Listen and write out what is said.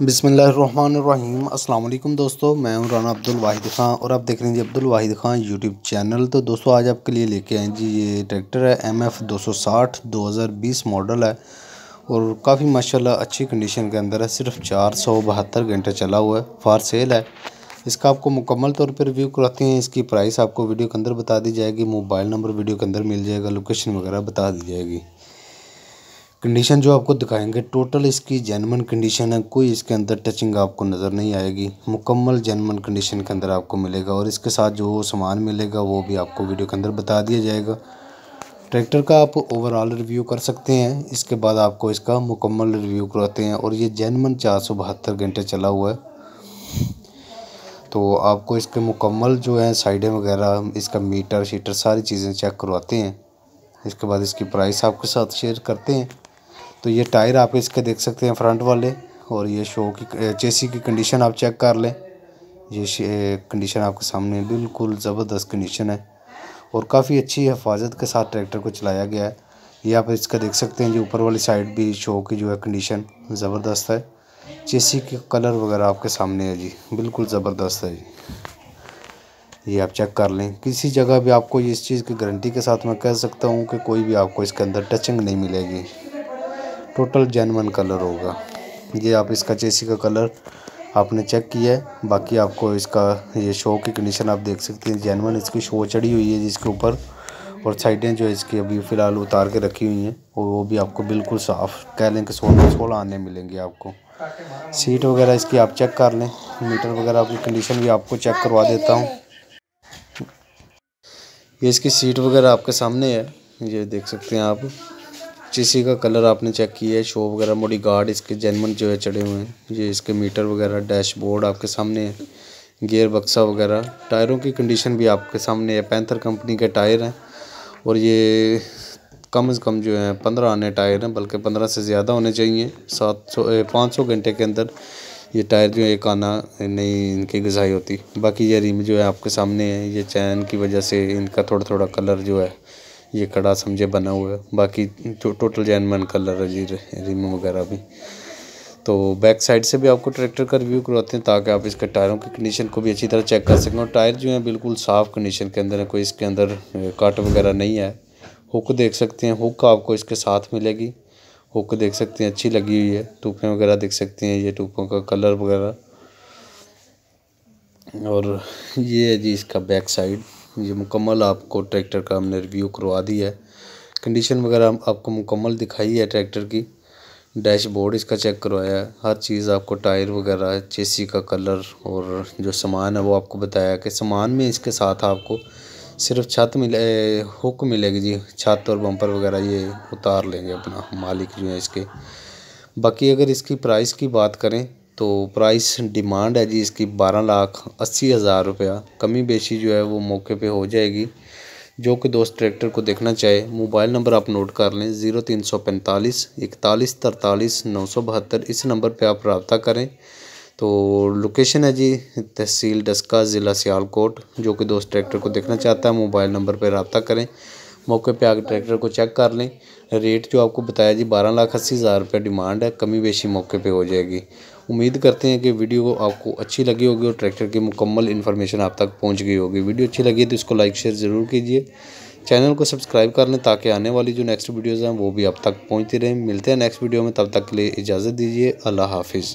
बिसमीम अल्लाम दोस्तों मैं हूं राना अब्दुल वाहिद ख़ान और आप देख रहे हैं जी अब्दुल वाहिद ख़ान यूट्यूब चैनल तो दोस्तों आज आपके लिए लेके आए जी ये ट्रैक्टर है एम एफ़ दो सौ साठ दो हज़ार बीस मॉडल है और काफ़ी माशाल्लाह अच्छी कंडीशन के अंदर है सिर्फ चार सौ बहत्तर घंटे चला हुआ है फार सेल है इसका आपको मुकम्मल तौर पर रिव्यू कराते हैं इसकी प्राइस आपको वीडियो के अंदर बता दी जाएगी मोबाइल नंबर वीडियो के अंदर मिल जाएगा लोकेशन वगैरह बता दी जाएगी कंडीशन जो आपको दिखाएंगे टोटल इसकी जेनमन कंडीशन है कोई इसके अंदर टचिंग आपको नज़र नहीं आएगी मुकम्मल जेनमन कंडीशन के अंदर आपको मिलेगा और इसके साथ जो सामान मिलेगा वो भी आपको वीडियो के अंदर बता दिया जाएगा ट्रैक्टर का आप ओवरऑल रिव्यू कर सकते हैं इसके बाद आपको इसका मुकम्मल रिव्यू करवाते हैं और ये जैनमन चार सौ बहत्तर घंटे चला हुआ है तो आपको इसके मुकम्मल जो है साइडें वगैरह इसका मीटर शीटर सारी चीज़ें चेक करवाते हैं इसके बाद इसकी प्राइस आपके साथ शेयर करते हैं तो ये टायर आप इसके देख सकते हैं फ्रंट वाले और ये शो की चेसी की कंडीशन आप चेक कर लें ये कंडीशन आपके सामने बिल्कुल ज़बरदस्त कंडीशन है और काफ़ी अच्छी हिफाजत के साथ ट्रैक्टर को चलाया गया है ये आप इसका देख सकते हैं जो ऊपर वाली साइड भी शो की जो है कंडीशन ज़बरदस्त है चेसी के कलर वगैरह आपके सामने है जी बिल्कुल ज़बरदस्त है जी ये आप चेक कर लें किसी जगह भी आपको इस चीज़ की गारंटी के साथ मैं कह सकता हूँ कि कोई भी आपको इसके अंदर टचिंग नहीं मिलेगी टोटल जेनवन कलर होगा ये आप इसका चेसी का कलर आपने चेक किया है बाकी आपको इसका ये शो की कंडीशन आप देख सकते हैं जेनवन इसकी शो चढ़ी हुई है जिसके ऊपर और साइडें जो इसकी अभी फ़िलहाल उतार के रखी हुई हैं और वो भी आपको बिल्कुल साफ़ कह लें कि सोलह सोलह आने मिलेंगे आपको सीट वगैरह इसकी आप चेक कर लें मीटर वगैरह आपकी कंडीशन भी आपको चेक करवा देता हूँ ये इसकी सीट वगैरह आपके सामने है ये देख सकते हैं आप जिसी का कलर आपने चेक किया है शो वगैरह मोड़ी गार्ड इसके जेनवन जो है चढ़े हुए हैं ये इसके मीटर वगैरह डैशबोर्ड आपके सामने है गेयर बक्सा वगैरह टायरों की कंडीशन भी आपके सामने है पैंथर कंपनी के टायर हैं और ये कम से कम जो है पंद्रह आने टायर हैं बल्कि पंद्रह से ज़्यादा होने चाहिए सात सौ पाँच सौ घंटे के अंदर ये टायर जो एक आना नहीं इनकी गजाई होती बाकी ये रिम जो है आपके सामने है ये चैन की वजह से इनका थोड़ा थोड़ा कलर जो है ये कड़ा समझे बना हुआ है बाकी टो, टोटल मन कलर है जी रिम वगैरह भी तो बैक साइड से भी आपको ट्रैक्टर का रिव्यू करवाते हैं ताकि आप इसके टायरों की कंडीशन को भी अच्छी तरह चेक कर सकें और टायर जो है बिल्कुल साफ़ कंडीशन के अंदर है कोई इसके अंदर काट वगैरह नहीं है हुक देख सकते हैं हुक आपको इसके साथ मिलेगी हुक देख सकते हैं अच्छी लगी हुई है टूपें वगैरह देख सकते हैं ये टूपों का कलर वगैरह और ये है जी इसका बैक साइड ये मुकम्मल आपको ट्रैक्टर का हमने रिव्यू करवा दिया है कंडीशन वगैरह आपको मुकम्मल दिखाई है ट्रैक्टर की डैशबोर्ड इसका चेक करवाया है हर चीज़ आपको टायर वगैरह चेसी का कलर और जो सामान है वो आपको बताया कि सामान में इसके साथ आपको सिर्फ छत मिले हुक मिलेगी जी छत और बम्पर वगैरह ये उतार लेंगे अपना मालिक जो है इसके बाकी अगर इसकी प्राइस की बात करें तो प्राइस डिमांड है जी इसकी बारह लाख अस्सी हज़ार रुपया कमी बेशी जो है वो मौके पे हो जाएगी जो कि दोस्त ट्रैक्टर को देखना चाहे मोबाइल नंबर आप नोट कर लें ज़ीरो तीन सौ पैंतालीस इकतालीस तरतालीस नौ सौ बहत्तर इस नंबर पे आप रबता करें तो लोकेशन है जी तहसील डस्का ज़िला सियालकोट जो कि दोस्त ट्रैक्टर को देखना चाहता है मोबाइल नंबर पर रबता करें मौके पे आकर ट्रैक्टर को चेक कर लें रेट जो आपको बताया जी बारह लाख अस्सी हज़ार रुपये डिमांड है कमी बेशी मौके पे हो जाएगी उम्मीद करते हैं कि वीडियो आपको अच्छी लगी होगी और ट्रैक्टर की मुकम्मल इन्फॉर्मेशन आप तक पहुँच गई होगी वीडियो अच्छी लगी तो इसको लाइक शेयर ज़रूर कीजिए चैनल को सब्सक्राइब कर लें ताकि आने वाली जो नेक्स्ट वीडियोज़ हैं वो भी आप तक पहुँचती रहें मिलते हैं नेक्स्ट वीडियो में तब तक के लिए इजाज़त दीजिए अल्लाह हाफिज़